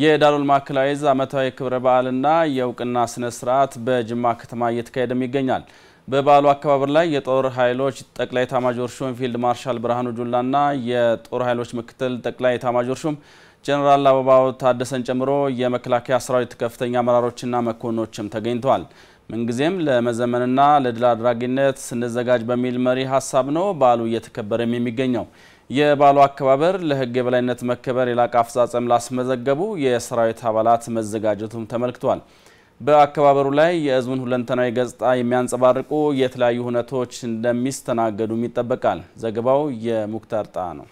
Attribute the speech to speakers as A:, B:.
A: የዳሉል ማዕከላዊ ዕዝ ዓመታዊ ክብረ በዓልና የእውቅና ስነ ስርዓት በጅማ ከተማ እየተካሄደም ይገኛል። በበዓሉ አከባበር ላይ የጦር ኃይሎች ጠቅላይ ኤታማዦር ሹም ፊልድ ማርሻል ብርሃኑ ጁላና የጦር ኃይሎች ምክትል ጠቅላይ ኤታማዦር ሹም ጀኔራል አበባው ታደሰን ጨምሮ የመከላከያ ሰራዊት ከፍተኛ አመራሮችና መኮንኖችም ተገኝተዋል። ምንጊዜም ለመዘመንና ለድል አድራጊነት ስንዘጋጅ በሚል መሪ ሀሳብ ነው በዓሉ እየተከበረም የሚገኘው። የበዓሉ አከባበር ለሕግ የበላይነት መከበር የላቀ አፈጻጸም ላስመዘገቡ የሰራዊት አባላት መዘጋጀቱም ተመልክቷል። በአከባበሩ ላይ የህዝቡን ሁለንተናዊ ገጽታ የሚያንጸባርቁ የተለያዩ ሁነቶች እንደሚስተናገዱም ይጠበቃል። ዘገባው የሙክታር ጣ ነው።